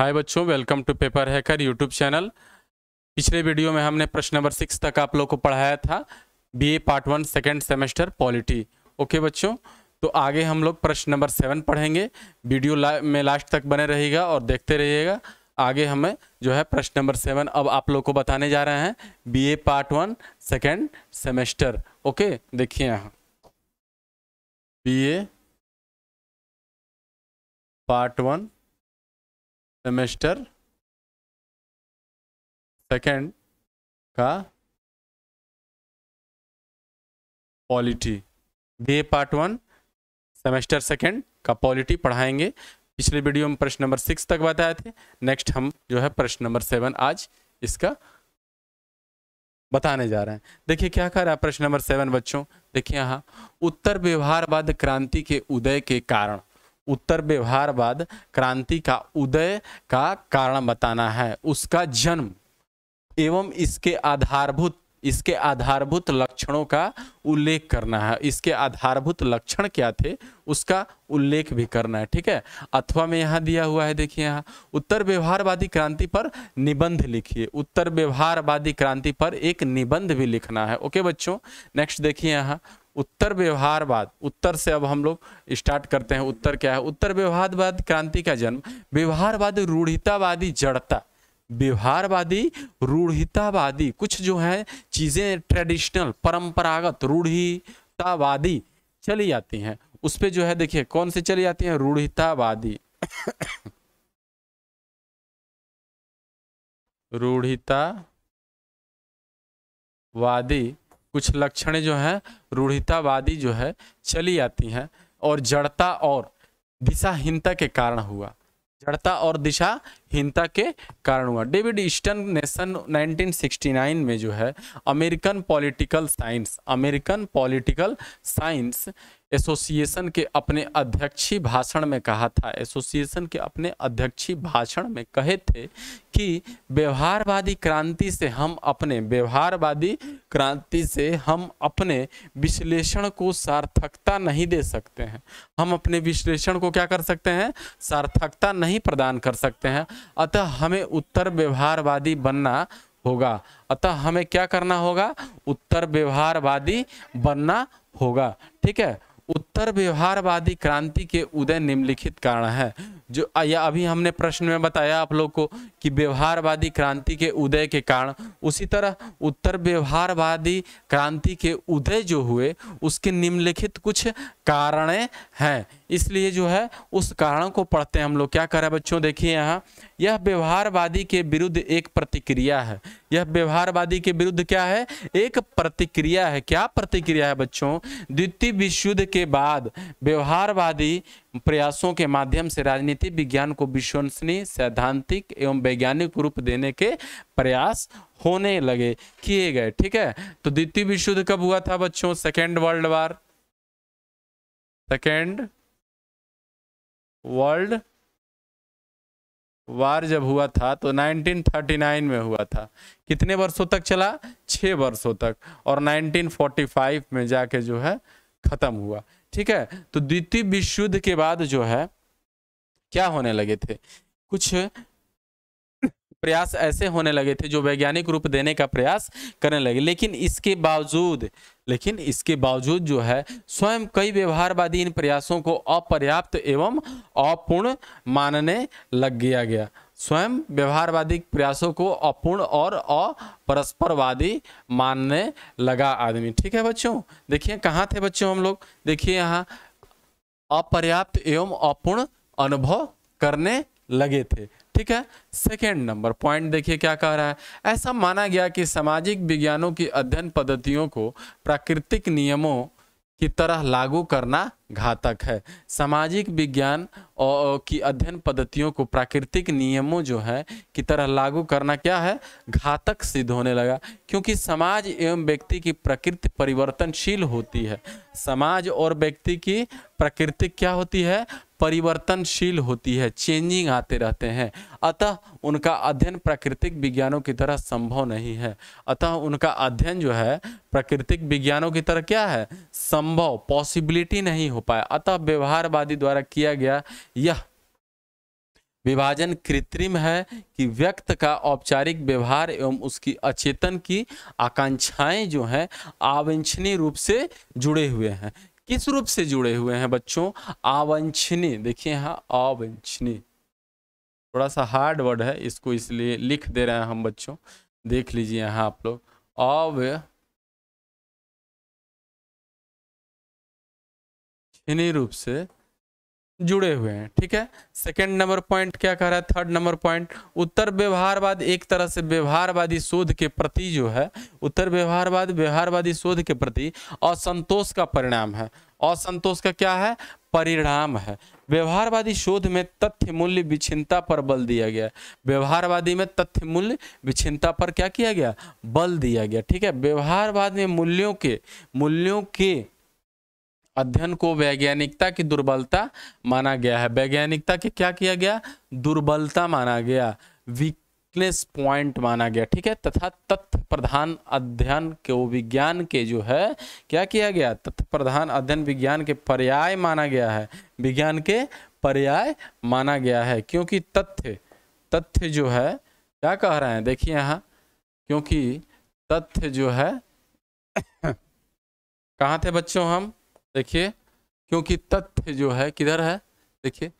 हाय बच्चों welcome to paper hacker YouTube channel पिछले video में हमने प्रश्न नंबर सिक्स तक आप लोग को पढ़ाया था BA part one second semester polity okay बच्चों तो आगे हम लोग प्रश्न नंबर सेवन पढ़ेंगे वीडियो ला, में लास्ट तक बने रहेगा और देखते रहिएगा आगे हमें जो है प्रश्न नंबर सेवन अब आप लोग को बताने जा रहे हैं B part one second semester okay देखिए यहाँ B part one semester second का polity B part one semester second का पॉलिटी पढ़ाएंगे पिछले वीडियो में प्रश्न नंबर सिक्स तक बताए थे नेक्स्ट हम जो है प्रश्न नंबर सेवन आज इसका बताने जा रहे हैं देखिए क्या कर रहा है प्रश्न नंबर सेवन बच्चों देखिए यहाँ उत्तर व्यवहारवाद क्रांति के उदय के कारण उत्तर व्यवहारवाद क्रांति का उदय का कारण बताना है उसका जन्म एवं इसके आधारभूत इसके आधारभूत लक्षणों का उल्लेख करना है इसके आधारभूत लक्षण क्या थे उसका उल्लेख भी करना है ठीक है अथवा में यहाँ दिया हुआ है देखिए यहाँ उत्तर व्यवहारवादी क्रांति पर निबंध लिखिए उत्तर व्यवहारवादी क्रांति पर एक निबंध भी लिखना है ओके बच्चों नेक्स्ट देखिए यहाँ उत्तर व्यवहारवाद उत्तर से अब हम लोग स्टार्ट करते हैं उत्तर क्या है उत्तर व्यवहारवाद क्रांति का जन्म व्यवहारवाद रूढ़ितावादी जड़ता व्यवहारवादी रूढ़ितावादी कुछ जो है चीज़ें ट्रेडिशनल परंपरागत रूढ़ितावादी चली जाती हैं उस पर जो है देखिए कौन सी चली जाती हैं रूढ़ितावादी रूढ़ितावादी कुछ लक्षण जो हैं रूढ़ितावादी जो है चली आती हैं और जड़ता और दिशाहीनता के कारण हुआ जड़ता और दिशाहीनता के कारण हुआ डेविड ईस्टन ने सन 1969 में जो है American political science American political science association के अपने अध्यक्षी भाषण में कहा था एसोसिएशन के अपने अध्यक्षी भाषण में कहे थे कि व्यवहारवादी क्रांति से हम अपने व्यवहारवादी क्रांति से हम अपने विश्लेषण को सार्थकता नहीं दे सकते हैं हम अपने विश्लेषण को क्या कर सकते हैं सार्थकता नहीं प्रदान कर सकते हैं अतः हमें उत्तर व्यवहारवादी बनना होगा अतः हमें क्या करना होगा उत्तर व्यवहारवादी बनना होगा ठीक है उत्तर व्यवहारवादी क्रांति के उदय निम्नलिखित कारण है जो या अभी हमने प्रश्न में बताया आप लोग को कि व्यवहारवादी क्रांति के उदय के कारण उसी तरह उत्तर व्यवहारवादी क्रांति के उदय जो हुए उसके निम्नलिखित कुछ कारण हैं इसलिए जो है उस कारण को पढ़ते हैं हम लोग क्या कर रहे हैं बच्चों देखिए यहाँ यह व्यवहारवादी के विरुद्ध एक प्रतिक्रिया है यह व्यवहारवादी के विरुद्ध क्या है एक प्रतिक्रिया है क्या प्रतिक्रिया है बच्चों द्वितीय विश्व युद्ध के बाद व्यवहारवादी प्रयासों के माध्यम से राजनीति विज्ञान को विश्वसनीय सैद्धांतिक एवं वैज्ञानिक रूप देने के प्रयास होने लगे किए गए ठीक है तो द्वितीय विश्व युद्ध कब हुआ था बच्चों second world war second world war जब हुआ था तो 1939 में हुआ था कितने वर्षों तक चला छ वर्षों तक और 1945 में जाके जो है ख़त्म हुआ ठीक है तो द्वितीय विश्व युद्ध के बाद जो है क्या होने लगे थे कुछ प्रयास ऐसे होने लगे थे जो वैज्ञानिक रूप देने का प्रयास करने लगे लेकिन इसके बावजूद लेकिन इसके बावजूद जो है स्वयं कई व्यवहारवादी इन प्रयासों को अपर्याप्त एवं अपूर्ण मानने लग गया गया स्वयं व्यवहारवादी प्रयासों को अपूर्ण और अपरस्परवादी मानने लगा आदमी ठीक है बच्चों देखिए कहाँ थे बच्चों हम लोग देखिए यहाँ अपर्याप्त एवं अपूर्ण अनुभव करने लगे थे ठीक है सेकेंड नंबर पॉइंट देखिए क्या कह रहा है ऐसा माना गया कि सामाजिक विज्ञानों की अध्ययन पद्धतियों को प्राकृतिक नियमों की तरह लागू करना घातक है सामाजिक विज्ञान और की अध्ययन पद्धतियों को प्राकृतिक नियमों जो है की तरह लागू करना क्या है घातक सिद्ध होने लगा क्योंकि समाज एवं व्यक्ति की प्रकृति परिवर्तनशील होती है समाज और व्यक्ति की प्रकृति क्या होती है परिवर्तनशील होती है चेंजिंग आते रहते हैं अतः उनका अध्ययन प्राकृतिक विज्ञानों की तरह संभव नहीं है अतः उनका अध्ययन जो है प्राकृतिक विज्ञानों की तरह क्या है संभव पॉसिबिलिटी नहीं हो पाया अतः व्यवहारवादी द्वारा किया गया यह विभाजन कृत्रिम है कि व्यक्त का औपचारिक व्यवहार एवं उसकी अचेतन की आकांक्षाएं जो हैं आवंछनीय रूप से जुड़े हुए हैं किस रूप से जुड़े हुए हैं बच्चों आवंछनीय देखिए यहाँ अवंछनीय थोड़ा सा हार्ड वर्ड है इसको इसलिए लिख दे रहे हैं हम बच्चों देख लीजिए यहाँ आप लोग अव्य इन्हीं रूप से जुड़े हुए हैं ठीक है सेकंड नंबर पॉइंट क्या कह रहा है थर्ड नंबर पॉइंट उत्तर व्यवहारवाद एक तरह से व्यवहारवादी शोध के प्रति जो है उत्तर व्यवहारवाद व्यवहारवादी शोध के प्रति असंतोष का परिणाम है असंतोष का क्या है परिणाम है व्यवहारवादी शोध में तथ्य मूल्य विच्छिन्नता पर बल दिया गया व्यवहारवादी में तथ्य मूल्य विच्छिन्नता पर क्या किया गया बल दिया गया ठीक है व्यवहारवाद में मूल्यों के मूल्यों के अध्ययन को वैज्ञानिकता की दुर्बलता माना गया है वैज्ञानिकता के क्या किया गया दुर्बलता माना गया वीकनेस पॉइंट माना गया ठीक है तथा तथ्य प्रधान अध्ययन को विज्ञान के जो है क्या किया गया तथ्य प्रधान अध्ययन विज्ञान के पर्याय माना गया है विज्ञान के पर्याय माना गया है क्योंकि तथ्य तथ्य जो है क्या कह रहे हैं देखिए यहाँ क्योंकि तथ्य जो है कहाँ थे बच्चों हम देखिए क्योंकि तथ्य जो है किधर है देखिए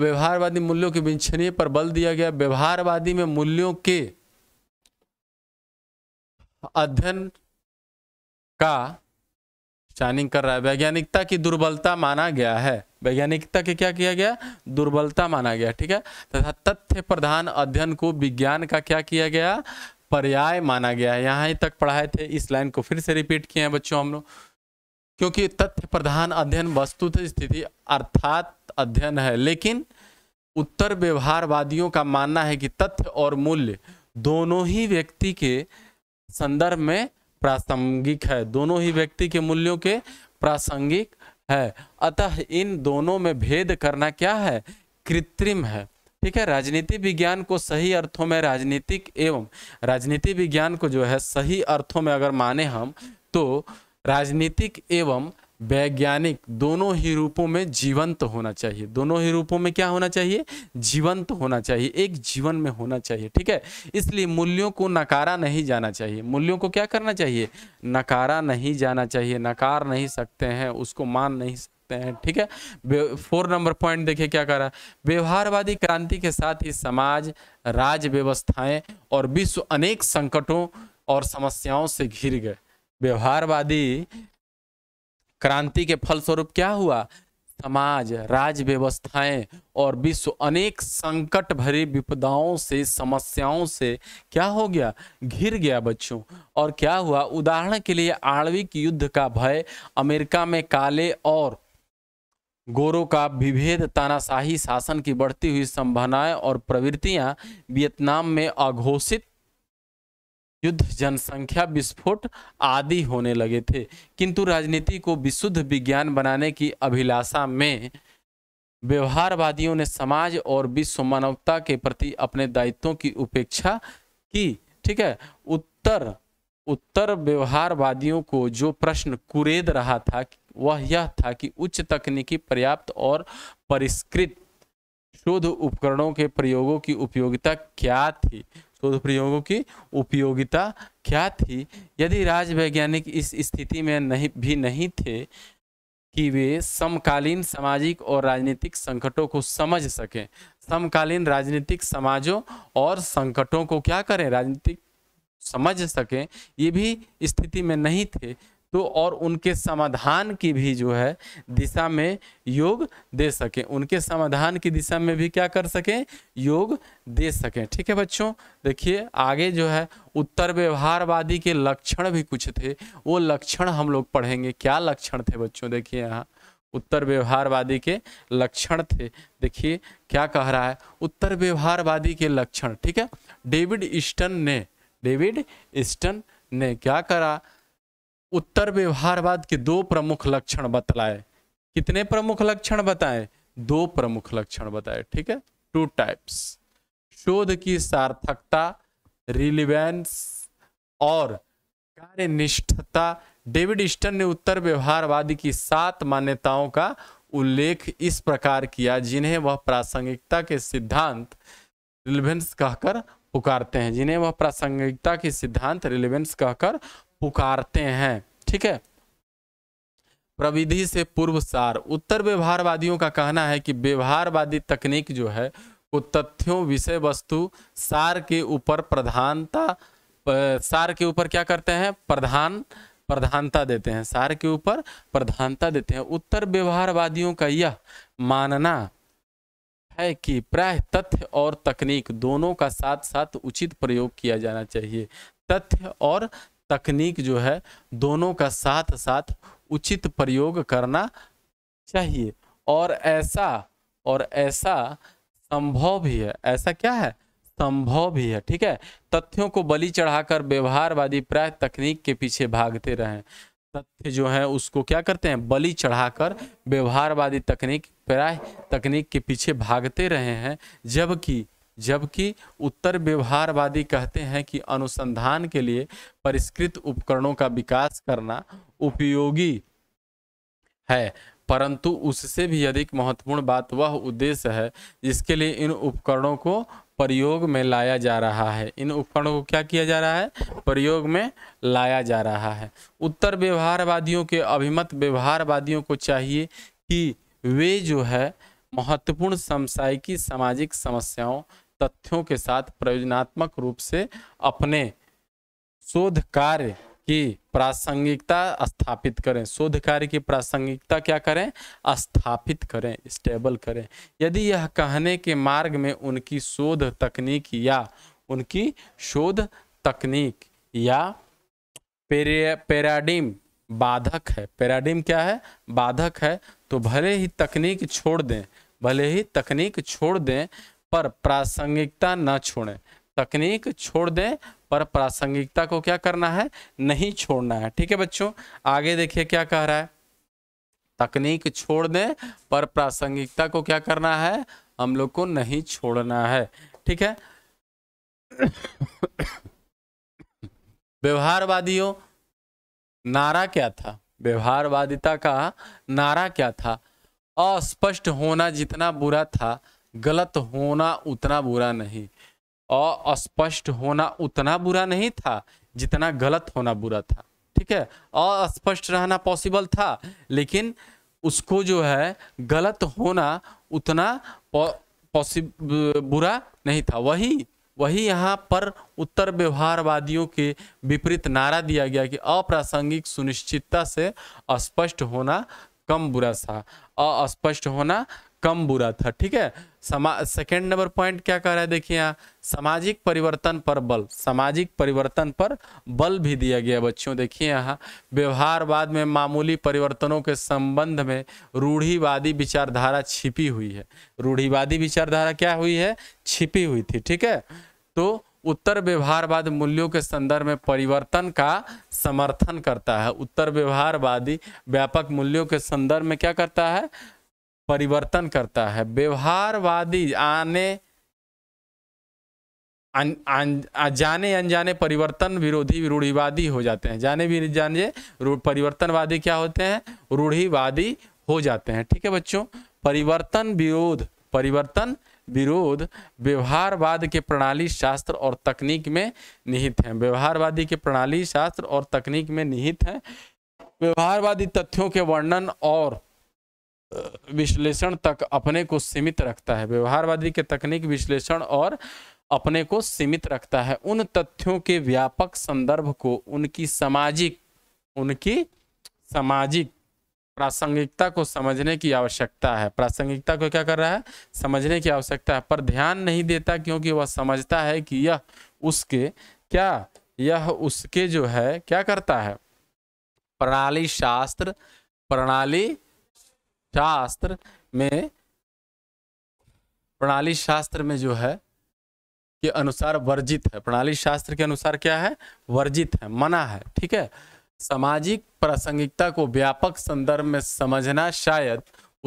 व्यवहारवादी मूल्यों के विंछनीय पर बल दिया गया व्यवहारवादी में मूल्यों के अध्ययन का शाइनिंग कर रहा है वैज्ञानिकता की दुर्बलता माना गया है वैज्ञानिकता के क्या किया गया दुर्बलता माना गया ठीक है तथा तथ्य प्रधान अध्ययन को विज्ञान का क्या किया गया पर्याय माना गया है यहाँ तक पढ़ाए थे इस लाइन को फिर से रिपीट किए हैं बच्चों हम लोग क्योंकि तथ्य प्रधान अध्ययन वस्तुत स्थिति अर्थात अध्ययन है लेकिन उत्तर व्यवहारवादियों का मानना है कि तथ्य और मूल्य दोनों ही व्यक्ति के संदर्भ में प्रासंगिक है दोनों ही व्यक्ति के मूल्यों के प्रासंगिक है अतः इन दोनों में भेद करना क्या है कृत्रिम है ठीक है राजनीति विज्ञान को सही अर्थों में राजनीतिक एवं राजनीति विज्ञान को जो है सही अर्थों में अगर माने हम तो राजनीतिक एवं वैज्ञानिक दोनों ही रूपों में जीवंत तो होना चाहिए दोनों ही रूपों में क्या होना चाहिए जीवंत तो होना चाहिए एक जीवन में होना चाहिए ठीक है इसलिए मूल्यों को नकारा नहीं जाना चाहिए मूल्यों को क्या करना चाहिए नकारा नहीं जाना चाहिए नकार नहीं सकते हैं उसको मान नहीं सकते हैं ठीक है फोर नंबर पॉइंट देखिए क्या कर रहा है व्यवहारवादी क्रांति के साथ ही समाज राज व्यवस्थाएं और विश्व अनेक संकटों और समस्याओं से घिर गए व्यवहारवादी क्रांति के फलस्वरूप क्या हुआ समाज राज्य व्यवस्थाएं और विश्व अनेक संकट भरी विपदाओं से समस्याओं से क्या हो गया घिर गया बच्चों और क्या हुआ उदाहरण के लिए आणविक युद्ध का भय अमेरिका में काले और गोरों का विभेद तानाशाही शासन की बढ़ती हुई संभावनाएं और प्रवृत्तियां वियतनाम में अघोषित युद्ध जनसंख्या विस्फोट आदि होने लगे थे किंतु राजनीति को विशुद्ध विज्ञान बनाने की अभिलाषा में व्यवहारवादियों ने समाज और विश्व मानवता के प्रति अपने दायित्वों की उपेक्षा की ठीक है उत्तर उत्तर व्यवहारवादियों को जो प्रश्न कुरेद रहा था वह यह था कि उच्च तकनीकी पर्याप्त और परिष्कृत शोध उपकरणों के प्रयोगों की उपयोगिता क्या थी शोध प्रयोगों की उपयोगिता क्या थी यदि राज वैज्ञानिक इस स्थिति में नहीं भी नहीं थे कि वे समकालीन सामाजिक और राजनीतिक संकटों को समझ सकें समकालीन राजनीतिक समाजों और संकटों को क्या करें राजनीतिक समझ सकें ये भी स्थिति में नहीं थे तो और उनके समाधान की भी जो है दिशा में योग दे सकें उनके समाधान की दिशा में भी क्या कर सकें योग दे सकें ठीक है बच्चों देखिए आगे जो है उत्तर व्यवहारवादी के लक्षण भी कुछ थे वो लक्षण हम लोग पढ़ेंगे क्या लक्षण थे बच्चों देखिए यहाँ उत्तर व्यवहारवादी के लक्षण थे देखिए क्या कह रहा है उत्तर व्यवहारवादी के लक्षण ठीक है डेविड ईस्टन ने डेविड ईस्टन ने क्या करा उत्तर व्यवहारवाद के दो प्रमुख लक्षण बतलाए कितने प्रमुख लक्षण बताए दो प्रमुख लक्षण बताए ठीक है टू टाइप्स शोध की सार्थकता रिलिवेंस और कार्यनिष्ठता डेविड स्टन ने उत्तर व्यवहारवादी की सात मान्यताओं का उल्लेख इस प्रकार किया जिन्हें वह प्रासंगिकता के सिद्धांत रिलिवेंस कहकर पुकारते हैं जिन्हें वह प्रासंगिकता के सिद्धांत रिलिवेंस कहकर पुकारते हैं ठीक है प्रविधि से पूर्व सार उत्तर व्यवहारवादियों का कहना है कि व्यवहारवादी तकनीक जो है वो तथ्यों विषय वस्तु सार के ऊपर प्रधानता सार के ऊपर क्या करते हैं प्रधान प्रधानता देते हैं सार के ऊपर प्रधानता देते हैं उत्तर व्यवहारवादियों का यह मानना है कि प्राय तथ्य और तकनीक दोनों का साथ साथ उचित प्रयोग किया जाना चाहिए तथ्य और तकनीक जो है दोनों का साथ साथ उचित प्रयोग करना चाहिए और ऐसा और ऐसा संभव भी है ऐसा क्या है संभव भी है ठीक है तथ्यों को बलि चढ़ाकर व्यवहारवादी प्राय तकनीक के पीछे भागते रहे तथ्य जो है उसको क्या करते हैं बलि चढ़ाकर व्यवहारवादी तकनीक प्राय तकनीक के पीछे भागते रहे हैं जबकि जबकि उत्तर व्यवहारवादी कहते हैं कि अनुसंधान के लिए परिष्कृत उपकरणों का विकास करना उपयोगी है परंतु उससे भी अधिक महत्वपूर्ण बात वह उद्देश्य है जिसके लिए इन उपकरणों को प्रयोग में लाया जा रहा है इन उपकरणों को क्या किया जा रहा है प्रयोग में लाया जा रहा है उत्तर व्यवहारवादियों के अभिमत व्यवहारवादियों को चाहिए कि वे जो है महत्वपूर्ण समसायिकी सामाजिक समस्याओं तथ्यों के साथ प्रयोजनात्मक रूप से अपने शोध कार्य की प्रासंगिकता स्थापित करें शोध कार्य की प्रासंगिकता क्या करें स्थापित करें स्टेबल करें यदि यह कहने के मार्ग में उनकी शोध तकनीक या उनकी शोध तकनीक या पेराडिम बाधक है पेराडिम क्या है बाधक है तो भले ही तकनीक छोड़ दें भले ही तकनीक छोड़ दें पर प्रासंगिकता न छोड़ें तकनीक छोड़ दें पर प्रासंगिकता को क्या करना है नहीं छोड़ना है ठीक है बच्चों आगे देखिए क्या कह रहा है तकनीक छोड़ दें पर प्रासंगिकता को क्या करना है हम लोग को नहीं छोड़ना है ठीक है व्यवहारवादियों नारा क्या था व्यवहारवादिता का नारा क्या था अस्पष्ट होना जितना बुरा था गलत होना उतना बुरा नहीं अस्पष्ट होना उतना बुरा नहीं था जितना गलत होना बुरा था ठीक है अस्पष्ट रहना पॉसिबल था लेकिन उसको जो है गलत होना उतना पॉसिबल बुरा नहीं था वही वही यहाँ पर उत्तर व्यवहारवादियों के विपरीत नारा दिया गया कि अप्रासंगिक सुनिश्चितता से अस्पष्ट होना कम बुरा था अस्पष्ट होना कम बुरा था ठीक है समा सेकेंड नंबर पॉइंट क्या कह रहा है देखिए यहाँ सामाजिक परिवर्तन पर बल सामाजिक परिवर्तन पर बल भी दिया गया बच्चों देखिए यहाँ व्यवहारवाद में मामूली परिवर्तनों के संबंध में रूढ़िवादी विचारधारा छिपी हुई है रूढ़िवादी विचारधारा क्या हुई है छिपी हुई थी ठीक है तो उत्तर व्यवहारवाद मूल्यों के संदर्भ में परिवर्तन का समर्थन करता है उत्तर व्यवहारवादी व्यापक मूल्यों के संदर्भ में क्या करता है परिवर्तन करता है व्यवहारवादी आने अन, अन, जाने अनजाने परिवर्तन विरोधी रूढ़िवादी हो जाते हैं जाने भी जाने परिवर्तनवादी क्या होते हैं रूढ़िवादी हो जाते हैं ठीक है बच्चों परिवर्तन विरोध परिवर्तन विरोध व्यवहारवाद के प्रणाली शास्त्र और तकनीक में निहित है व्यवहारवादी के प्रणाली शास्त्र और तकनीक में निहित है व्यवहारवादी तथ्यों के वर्णन और विश्लेषण तक अपने को सीमित रखता है व्यवहारवादी के तकनीक विश्लेषण और अपने को सीमित रखता है उन तथ्यों के व्यापक संदर्भ को उनकी सामाजिक उनकी सामाजिक प्रासंगिकता को समझने की आवश्यकता है प्रासंगिकता को क्या कर रहा है समझने की आवश्यकता है पर ध्यान नहीं देता क्योंकि वह समझता है कि यह उसके क्या यह उसके जो है क्या करता है प्रणाली शास्त्र प्रणाली शास्त्र में प्रणाली शास्त्र में जो है के अनुसार वर्जित है प्रणाली शास्त्र के अनुसार क्या है वर्जित है मना है ठीक है सामाजिक प्रासंगिकता को व्यापक संदर्भ में समझना शायद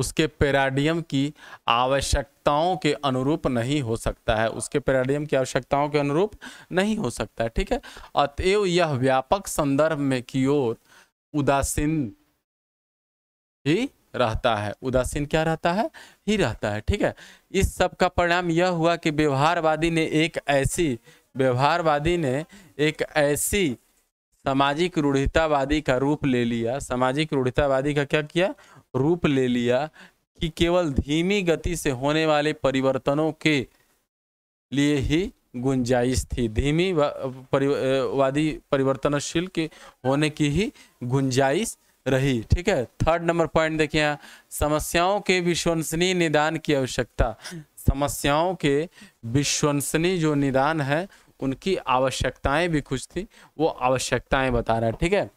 उसके पेराडियम की आवश्यकताओं के अनुरूप नहीं हो सकता है उसके पेराडियम की आवश्यकताओं के अनुरूप नहीं हो सकता है ठीक है अतएव यह व्यापक संदर्भ में की ओर उदासीन ही रहता है उदासीन क्या रहता है ही रहता है ठीक है इस सब का परिणाम यह हुआ कि व्यवहारवादी ने एक ऐसी व्यवहारवादी ने एक ऐसी सामाजिक रूढ़ितावादी का रूप ले लिया सामाजिक रूढ़ितावादी का क्या किया रूप ले लिया कि केवल धीमी गति से होने वाले परिवर्तनों के लिए ही गुंजाइश थी धीमी वा, वादी परिवर्तनशील के होने की ही गुंजाइश रही ठीक है थर्ड नंबर पॉइंट देखिए यहाँ समस्याओं के विश्वसनीय निदान की आवश्यकता समस्याओं के विश्वसनीय जो निदान है उनकी आवश्यकताएं भी कुछ थी वो आवश्यकताएं बता रहा है ठीक है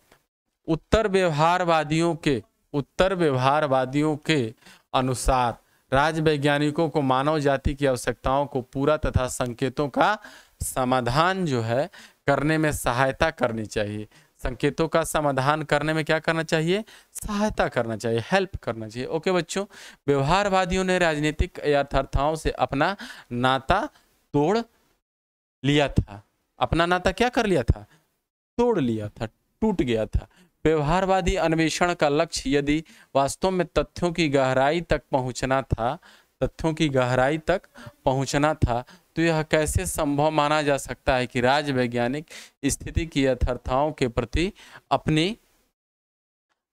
उत्तर व्यवहारवादियों के उत्तर व्यवहारवादियों के अनुसार राज्य वैज्ञानिकों को मानव जाति की आवश्यकताओं को पूरा तथा संकेतों का समाधान जो है करने में सहायता करनी चाहिए संकेतों का समाधान करने में क्या करना चाहिए सहायता करना चाहिए हेल्प करना चाहिए ओके बच्चों व्यवहारवादियों ने राजनीतिक यथार्थाओं से अपना नाता तोड़ लिया था अपना नाता क्या कर लिया था तोड़ लिया था टूट गया था व्यवहारवादी अन्वेषण का लक्ष्य यदि वास्तव में तथ्यों की गहराई तक पहुंचना था तथ्यों की गहराई तक पहुंचना था तो यह कैसे संभव माना जा सकता है कि राज वैज्ञानिक स्थिति की यथार्थाओं के प्रति अपनी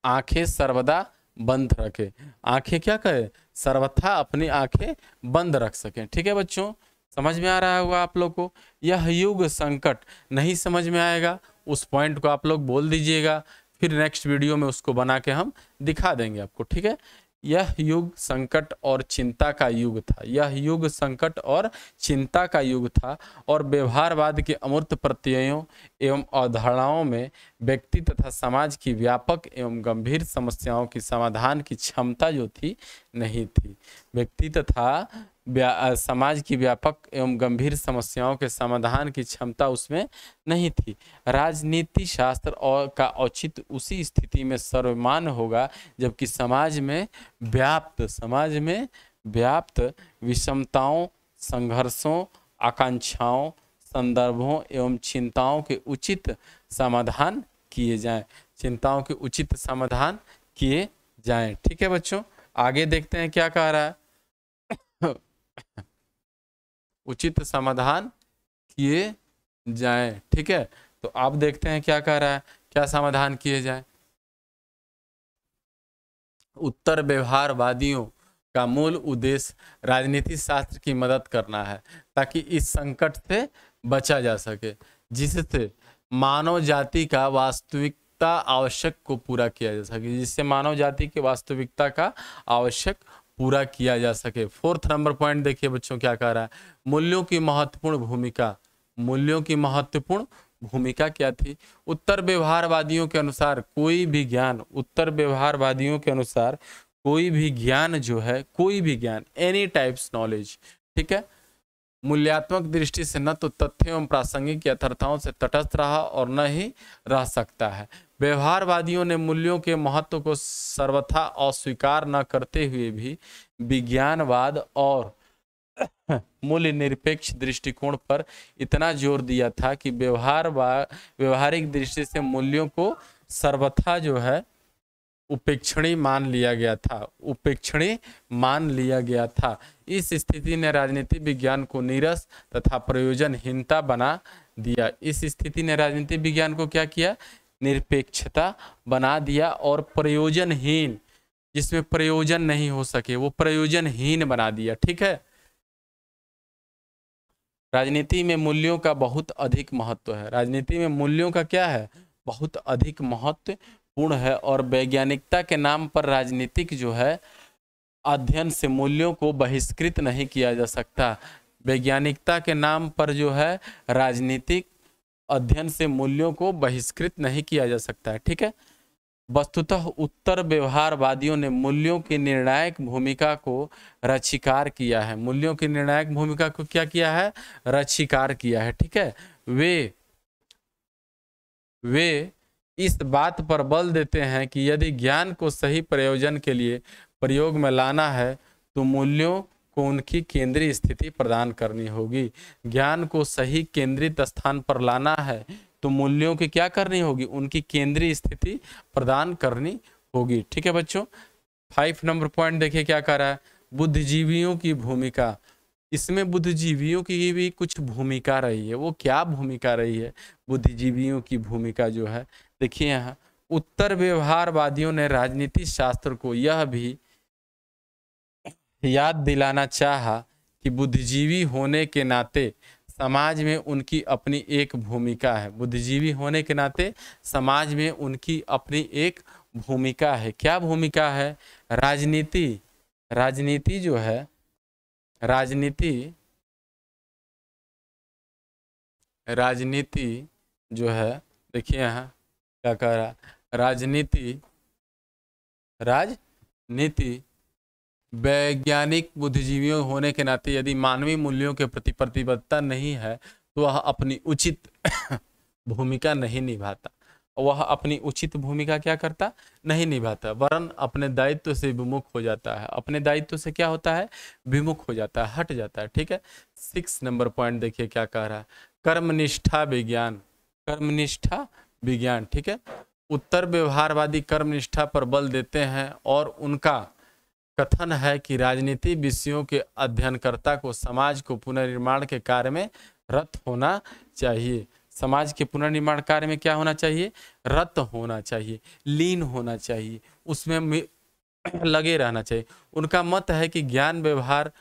आंखें सर्वदा बंद रखे आंखें क्या कहे सर्वथा अपनी आंखें बंद रख सकें ठीक है बच्चों समझ में आ रहा होगा आप लोग को यह युग संकट नहीं समझ में आएगा उस पॉइंट को आप लोग बोल दीजिएगा फिर नेक्स्ट वीडियो में उसको बना के हम दिखा देंगे आपको ठीक है यह युग संकट और चिंता का युग था यह युग संकट और चिंता का युग था और व्यवहारवाद के अमूर्त प्रत्ययों एवं अवधारणाओं में व्यक्ति तथा समाज की व्यापक एवं गंभीर समस्याओं की समाधान की क्षमता जो थी नहीं थी व्यक्ति तथा समाज की व्यापक एवं गंभीर समस्याओं के समाधान की क्षमता उसमें नहीं थी राजनीति शास्त्र और का औचित्य उसी स्थिति में सर्वमान होगा जबकि समाज में व्याप्त समाज में व्याप्त विषमताओं संघर्षों आकांक्षाओं संदर्भों एवं चिंताओं के उचित समाधान किए जाएं चिंताओं के उचित समाधान किए जाएं ठीक है बच्चों आगे देखते हैं क्या कह रहा है उचित समाधान किए जाए ठीक है तो आप देखते हैं क्या कह रहा है क्या समाधान किए जाए उत्तर व्यवहारवादियों का मूल उद्देश्य राजनीति शास्त्र की मदद करना है ताकि इस संकट से बचा जा सके जिससे मानव जाति का वास्तविकता आवश्यक को पूरा किया जा सके जिससे मानव जाति की वास्तविकता का आवश्यक पूरा किया जा सके फोर्थ नंबर पॉइंट देखिए बच्चों क्या कह रहा है मूल्यों की महत्वपूर्ण भूमिका मूल्यों की महत्वपूर्ण भूमिका क्या थी उत्तर व्यवहारवादियों के अनुसार कोई भी ज्ञान उत्तर व्यवहारवादियों के अनुसार कोई भी ज्ञान जो है कोई भी ज्ञान एनी टाइप्स नॉलेज ठीक है मूल्यात्मक दृष्टि से न तो तथ्य एवं प्रासंगिक यथार्थाओं से तटस्थ रहा और न ही रह सकता है व्यवहारवादियों ने मूल्यों के महत्व को सर्वथा अस्वीकार न करते हुए भी विज्ञानवाद और मूल्य निरपेक्ष दृष्टिकोण पर इतना जोर दिया था कि व्यवहार व्यवहारिक दृष्टि से मूल्यों को सर्वथा जो है उपेक्षणी मान लिया गया था उपेक्षणी मान लिया गया था इस स्थिति ने राजनीति विज्ञान को नीरस तथा प्रयोजनहीनता बना दिया इस स्थिति ने राजनीति विज्ञान को क्या किया निरपेक्षता बना दिया और प्रयोजनहीन जिसमें प्रयोजन नहीं हो सके वो प्रयोजनहीन बना दिया ठीक है राजनीति में मूल्यों का बहुत अधिक महत्व है राजनीति में मूल्यों का क्या है बहुत अधिक महत्व पूर्ण है और वैज्ञानिकता के नाम पर राजनीतिक जो है अध्ययन से मूल्यों को बहिष्कृत नहीं किया जा सकता वैज्ञानिकता के नाम पर जो है राजनीतिक अध्ययन से मूल्यों को बहिष्कृत नहीं किया जा सकता है ठीक है वस्तुतः उत्तर व्यवहारवादियों ने मूल्यों की निर्णायक भूमिका को रचिकार किया है मूल्यों की निर्णायक भूमिका को क्या किया है रचिकार किया है ठीक है वे वे इस बात पर बल देते हैं कि यदि ज्ञान को सही प्रयोजन के लिए प्रयोग में लाना है तो मूल्यों को उनकी केंद्रीय स्थिति प्रदान करनी होगी ज्ञान को सही केंद्रित स्थान पर लाना है तो मूल्यों की क्या करनी होगी उनकी केंद्रीय स्थिति प्रदान करनी होगी ठीक है बच्चों फाइव नंबर पॉइंट देखिए क्या कर रहा है बुद्धिजीवियों की भूमिका इसमें बुद्धिजीवियों की भी कुछ भूमिका रही है वो क्या भूमिका रही है बुद्धिजीवियों की भूमिका जो है देखिए यहाँ उत्तर व्यवहारवादियों ने राजनीति शास्त्र को यह भी याद दिलाना चाहा कि बुद्धिजीवी होने के नाते समाज में उनकी अपनी एक भूमिका है बुद्धिजीवी होने के नाते समाज में उनकी अपनी एक भूमिका है क्या भूमिका है राजनीति राजनीति जो है राजनीति राजनीति जो है देखिए यहाँ क्या कह रहा राजनीति राजनीति वैज्ञानिक बुद्धिजीवियों होने के नाते यदि मानवीय मूल्यों के प्रति प्रतिबद्धता नहीं है तो वह अपनी उचित भूमिका नहीं निभाता वह अपनी उचित भूमिका क्या करता नहीं निभाता वरन अपने दायित्व से विमुख हो जाता है अपने दायित्व से क्या होता है विमुख हो जाता है हट जाता है ठीक है सिक्स नंबर पॉइंट देखिए क्या कह रहा है कर्मनिष्ठा विज्ञान कर्मनिष्ठा विज्ञान ठीक है उत्तर व्यवहारवादी कर्मनिष्ठा पर बल देते हैं और उनका कथन है कि राजनीति विषयों के अध्ययनकर्ता को समाज को पुनर्निर्माण के कार्य में रत होना चाहिए समाज के पुनर्निर्माण कार्य में क्या होना चाहिए रत होना चाहिए लीन होना चाहिए उसमें लगे रहना चाहिए उनका मत है कि ज्ञान व्यवहार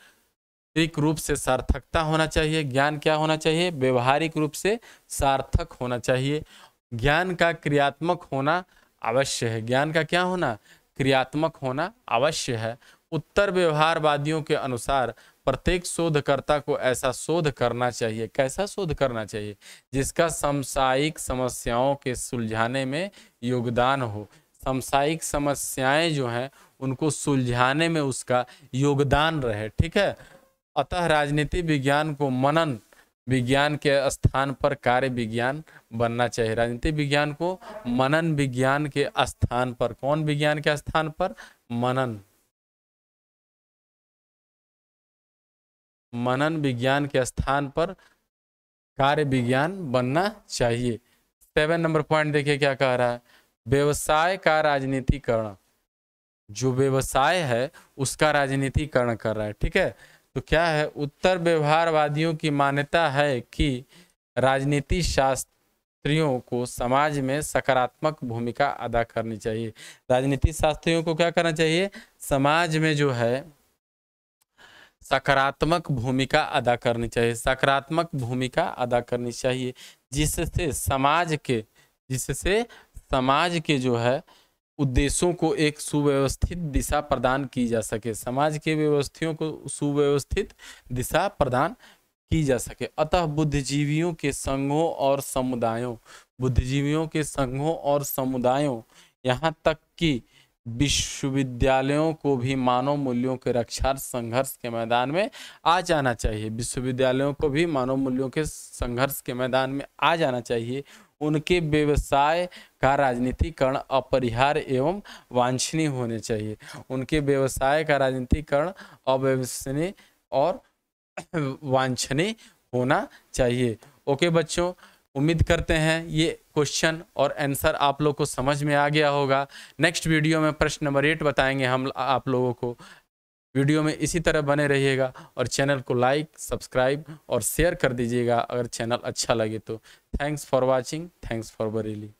व्यवहारिक रूप से सार्थकता होना चाहिए ज्ञान क्या होना चाहिए व्यवहारिक रूप से सार्थक होना चाहिए ज्ञान का क्रियात्मक होना अवश्य है ज्ञान का क्या होना क्रियात्मक होना अवश्य है उत्तर व्यवहारवादियों के अनुसार प्रत्येक शोधकर्ता को ऐसा शोध करना चाहिए कैसा शोध करना चाहिए जिसका समसायिक समस्याओं के सुलझाने में योगदान हो समसायिक समस्याएं जो हैं उनको सुलझाने में उसका योगदान रहे ठीक है अतः राजनीति विज्ञान को मनन विज्ञान के स्थान पर कार्य विज्ञान बनना चाहिए राजनीति विज्ञान को मनन विज्ञान के स्थान पर कौन विज्ञान के स्थान पर मनन मनन विज्ञान के स्थान पर कार्य विज्ञान बनना चाहिए सेवन नंबर पॉइंट देखिए क्या कह रहा है व्यवसाय का राजनीतिकरण जो व्यवसाय है उसका राजनीतिकरण कर रहा है ठीक है तो क्या है उत्तर व्यवहारवादियों की मान्यता है कि राजनीति शास्त्रियों को समाज में सकारात्मक भूमिका अदा करनी चाहिए राजनीति शास्त्रियों को क्या करना चाहिए समाज में जो है सकारात्मक भूमिका अदा करनी चाहिए सकारात्मक भूमिका अदा करनी चाहिए जिससे समाज के जिससे समाज के जो है उद्देश्यों को एक सुव्यवस्थित दिशा प्रदान की जा सके समाज के व्यवस्थियों को सुव्यवस्थित दिशा प्रदान की जा सके अतः बुद्धिजीवियों के संघों और समुदायों बुद्धिजीवियों के संघों और समुदायों यहाँ तक कि विश्वविद्यालयों को भी मानव मूल्यों के रक्षा संघर्ष के मैदान में आ जाना चाहिए विश्वविद्यालयों को भी मानव मूल्यों के संघर्ष के मैदान में आ जाना चाहिए उनके व्यवसाय का राजनीतिकरण अपरिहार्य एवं वांछनीय होने चाहिए उनके व्यवसाय का राजनीतिकरण अव्यवसनीय और वांछनीय होना चाहिए ओके बच्चों उम्मीद करते हैं ये क्वेश्चन और आंसर आप लोग को समझ में आ गया होगा नेक्स्ट वीडियो में प्रश्न नंबर एट बताएंगे हम आप लोगों को वीडियो में इसी तरह बने रहिएगा और चैनल को लाइक सब्सक्राइब और शेयर कर दीजिएगा अगर चैनल अच्छा लगे तो thanks for watching thanks for Bareilly